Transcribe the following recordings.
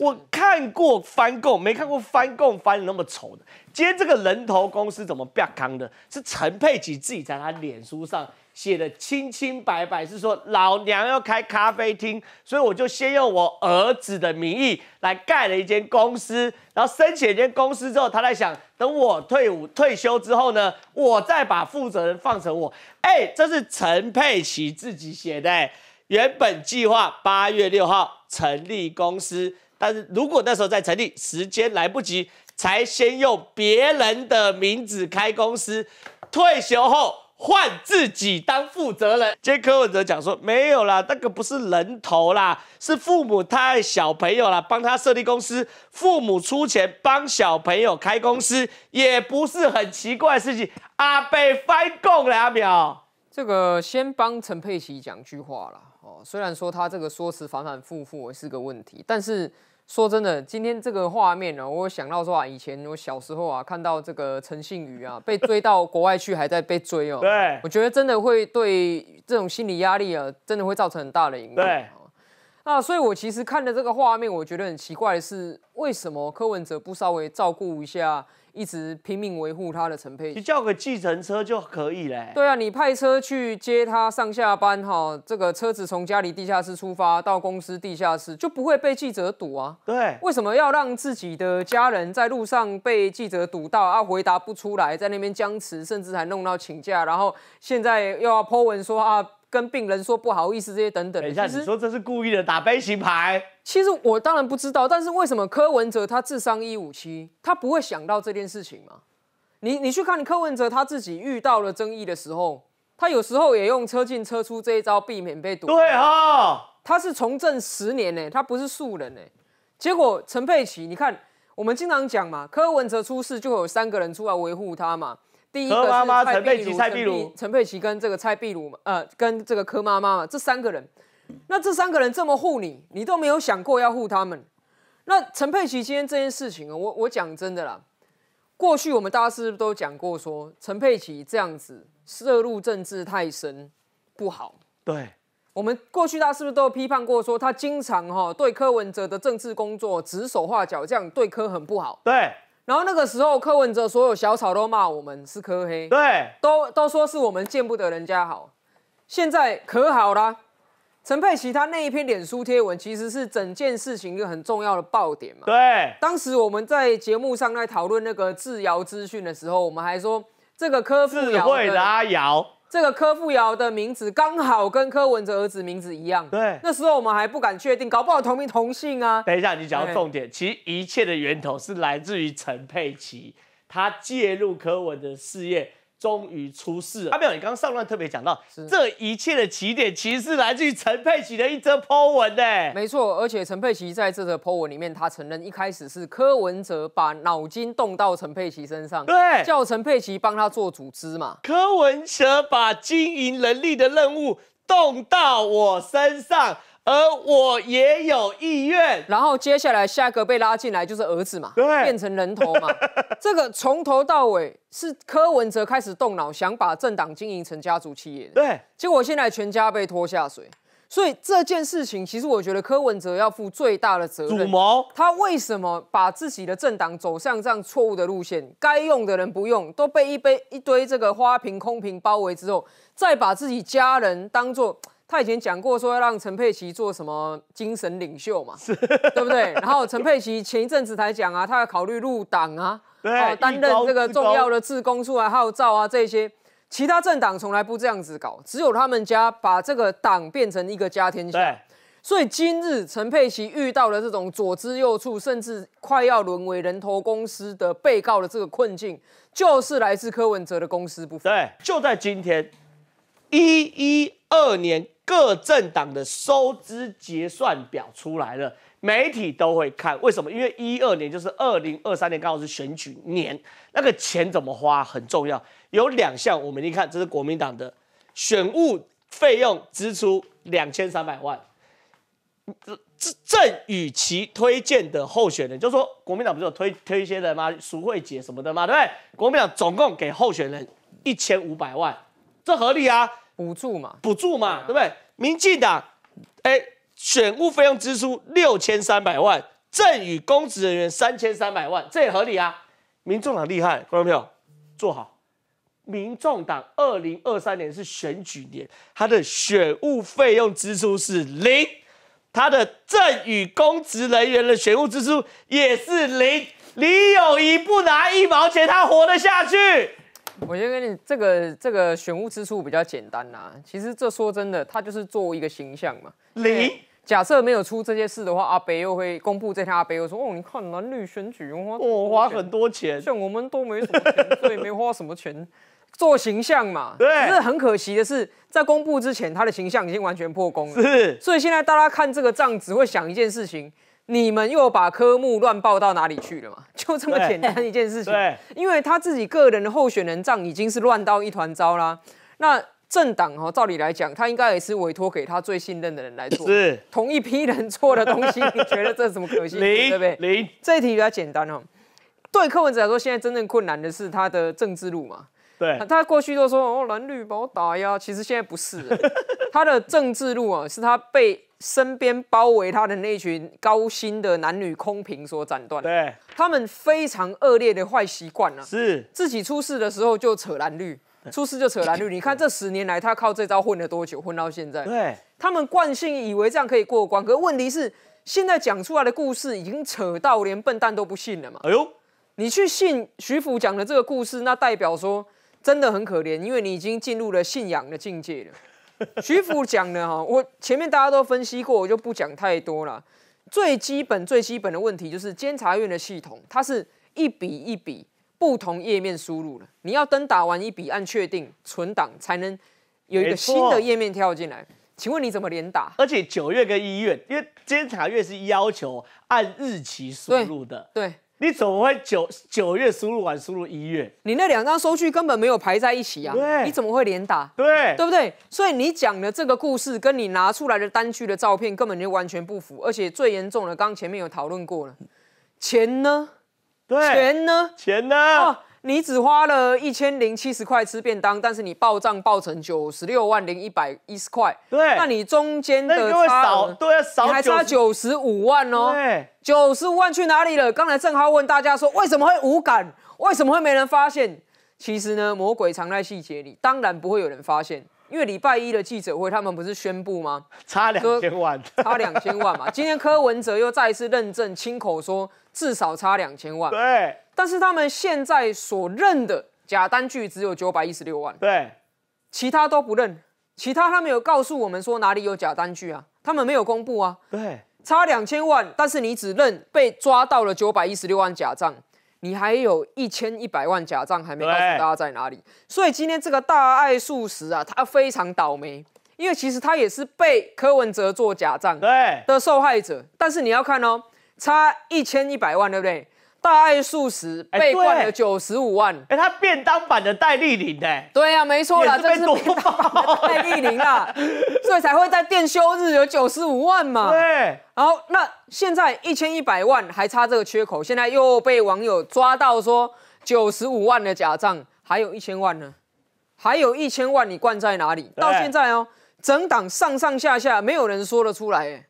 我看过翻供，没看过翻供翻的那么丑的。今天这个人头公司怎么不扛的？是陈佩琪自己在他脸书上写的清清白白，是说老娘要开咖啡厅，所以我就先用我儿子的名义来盖了一间公司。然后申请一间公司之后，他在想，等我退伍退休之后呢，我再把负责人放成我。哎，这是陈佩琪自己写的，原本计划八月六号成立公司。但是如果那时候在成立时间来不及，才先用别人的名字开公司，退休后换自己当负责人。杰克文哲讲说没有啦，那个不是人头啦，是父母他小朋友啦，帮他设立公司，父母出钱帮小朋友开公司也不是很奇怪的事情。阿贝翻供了，阿秒，这个先帮陈佩琪讲句话啦。哦，虽然说他这个说辞反反复复是个问题，但是。说真的，今天这个画面呢，我想到说啊，以前我小时候啊，看到这个陈信宇啊，被追到国外去，还在被追哦。对。我觉得真的会对这种心理压力啊，真的会造成很大的影响。对。那所以，我其实看的这个画面，我觉得很奇怪的是，为什么柯文哲不稍微照顾一下一直拼命维护他的陈佩琪？叫个计程车就可以嘞。对啊，你派车去接他上下班，哈，这个车子从家里地下室出发到公司地下室，就不会被记者堵啊。对，为什么要让自己的家人在路上被记者堵到啊？回答不出来，在那边僵持，甚至还弄到请假，然后现在又要泼文说啊？跟病人说不好意思这些等等，等一下你说这是故意的打悲情牌？其实我当然不知道，但是为什么柯文哲他智商一五七，他不会想到这件事情吗？你你去看柯文哲他自己遇到了争议的时候，他有时候也用车进车出这一招避免被堵。对哈，他是从政十年呢，他不是素人呢。结果陈佩琪，你看我们经常讲嘛，柯文哲出事就有三个人出来维护他嘛。第一个妈蔡佩如，陈佩琪，陈佩琪跟这个蔡碧如，呃，跟这个柯妈妈嘛，这三个人，那这三个人这么护你，你都没有想过要护他们。那陈佩琪今天这件事情啊，我我讲真的啦，过去我们大家是不是都讲过说陈佩琪这样子涉入政治太深不好？对，我们过去大家是不是都批判过说他经常哈对柯文哲的政治工作指手画脚，这样对柯很不好？对。然后那个时候，柯文哲所有小草都骂我们是柯黑，对，都都说是我们见不得人家好。现在可好啦，陈佩琪她那一篇脸书贴文，其实是整件事情一个很重要的爆点嘛。对，当时我们在节目上在讨论那个智瑶资讯的时候，我们还说这个科智慧的阿瑶。这个柯富瑶的名字刚好跟柯文哲儿子名字一样，对。那时候我们还不敢确定，搞不好同名同姓啊。等一下，你讲到重点，其实一切的源头是来自于陈佩琪，她介入柯文的事业。终于出事了。阿妙，你刚刚上段特别讲到，这一切的起点其实是来自于陈佩琪的一则 po 文呢。没错，而且陈佩琪在这则 po 文里面，他承认一开始是柯文哲把脑筋动到陈佩琪身上，对，叫陈佩琪帮他做组织嘛。柯文哲把经营能力的任务动到我身上。而我也有意愿，然后接下来下一个被拉进来就是儿子嘛，对，变成人头嘛。这个从头到尾是柯文哲开始动脑，想把政党经营成家族企业。对，结果现在全家被拖下水，所以这件事情其实我觉得柯文哲要负最大的责任。主谋他为什么把自己的政党走向这样错误的路线？该用的人不用，都被一杯一堆这个花瓶空瓶包围之后，再把自己家人当做。他以前讲过说要让陈佩琪做什么精神领袖嘛，对不对？然后陈佩琪前一阵子才讲啊，他要考虑入党啊，对，担任这个重要的职工出来号召啊，这些其他政党从来不这样子搞，只有他们家把这个党变成一个家天下。对，所以今日陈佩琪遇到了这种左支右绌，甚至快要沦为人头公司的被告的这个困境，就是来自柯文哲的公司不分。对，就在今天。一一二年各政党的收支结算表出来了，媒体都会看，为什么？因为一二年就是二零二三年，刚好是选举年，那个钱怎么花很重要。有两项，我们一看，这是国民党的选务费用支出两千三百万，这郑与其推荐的候选人，就说国民党不是有推推一些人吗？苏慧节什么的吗？对不对？国民党总共给候选人一千五百万。这合理啊，补助嘛，补助嘛，对不对？民进党，哎，选务费用支出六千三百万，赠与公职人员三千三百万，这也合理啊。民众党厉害，观众朋友坐好。民众党二零二三年是选举年，他的选务费用支出是零，他的赠与公职人员的选务支出也是零。李友仪不拿一毛钱，他活得下去。我先跟你这个这个选物之处比较简单啦。其实这说真的，他就是做一个形象嘛。你假设没有出这些事的话，阿北又会公布这条。阿北又说：“哦，你看蓝绿选举，我花很多钱，像我们都没，所以没花什么钱做形象嘛。”对，是很可惜的是，在公布之前，他的形象已经完全破功了。是，所以现在大家看这个账，只会想一件事情。你们又把科目乱报到哪里去了嘛？就这么简单一件事情。因为他自己个人的候选人账已经是乱到一团糟啦。那政党哦，照理来讲，他应该也是委托给他最信任的人来做，是同一批人做的东西。你觉得这怎么可信？零，零。这一题比较简单哦。对柯文哲来说，现在真正困难的是他的政治路嘛。他过去都说哦蓝绿把我打压，其实现在不是，他的政治路啊是他被身边包围他的那群高薪的男女空瓶所斩断。对，他们非常恶劣的坏习惯啊，是自己出事的时候就扯蓝绿，出事就扯蓝绿。你看这十年来他靠这招混了多久？混到现在。对，他们惯性以为这样可以过关，可问题是现在讲出来的故事已经扯到连笨蛋都不信了嘛。哎呦，你去信徐福讲的这个故事，那代表说。真的很可怜，因为你已经进入了信仰的境界了。徐福讲的哈，我前面大家都分析过，我就不讲太多了。最基本、最基本的问题就是监察院的系统，它是一笔一笔不同页面输入的，你要登打完一笔按确定存档，才能有一个新的页面跳进来。请问你怎么连打？而且九月跟一月，因为监察院是要求按日期输入的。对。你怎么会九九月输入完输入一月？你那两张收据根本没有排在一起啊！对，你怎么会连打？对，对不对？所以你讲的这个故事跟你拿出来的单据的照片根本就完全不符，而且最严重的，刚刚前面有讨论过了，钱呢？对，钱呢？钱呢？你只花了一千零七十块吃便当，但是你报账报成九十六万零一百一十块，对，那你中间的差额都要少，你还差九十五万哦，对，九十五万去哪里了？刚才正浩问大家说，为什么会无感？为什么会没人发现？其实呢，魔鬼藏在细节里，当然不会有人发现，因为礼拜一的记者会他们不是宣布吗？差两千万，差两千万嘛。今天柯文哲又再一次认证，亲口说至少差两千万，对。但是他们现在所认的假单据只有九百一十六万，对，其他都不认，其他他没有告诉我们说哪里有假单据啊，他们没有公布啊，对，差两千万，但是你只认被抓到了九百一十六万假账，你还有一千一百万假账还没告诉大家在哪里，所以今天这个大爱素食啊，他非常倒霉，因为其实他也是被柯文哲做假账对的受害者，但是你要看哦，差一千一百万，对不对？大爱素食被灌了九十五万，哎，他便当版的戴立玲的，对呀，没错啦，这是便当版的戴立玲啊，所以才会在店休日有九十五万嘛。对，好，那现在一千一百万还差这个缺口，现在又被网友抓到说九十五万的假账，还有一千万呢，还有一千万你灌在哪里？到现在哦，整党上上下下没有人说得出来，哎，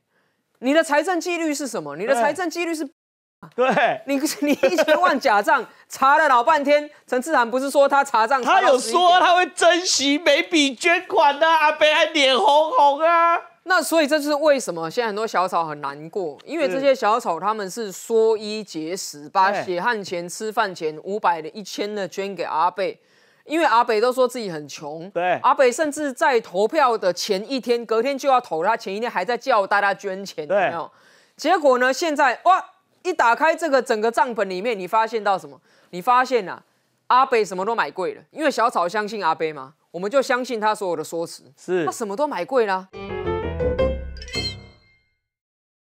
你的财政纪律是什么？你的财政纪律是？对，你你一千万假账，查了老半天。陈志涵不是说他查账，他有说他会珍惜每笔捐款的阿北，还脸红红啊。那所以这就是为什么现在很多小草很难过，因为这些小草他们是说一节十，把血汗钱、吃饭钱、五百的、一千的捐给阿北，因为阿北都说自己很穷。对，阿北甚至在投票的前一天，隔天就要投，他前一天还在叫大家捐钱，有没有？结果呢？现在哇！一打开这个整个帐篷里面，你发现到什么？你发现啊，阿北什么都买贵了，因为小草相信阿北嘛，我们就相信他所有的说辞，是，他什么都买贵了。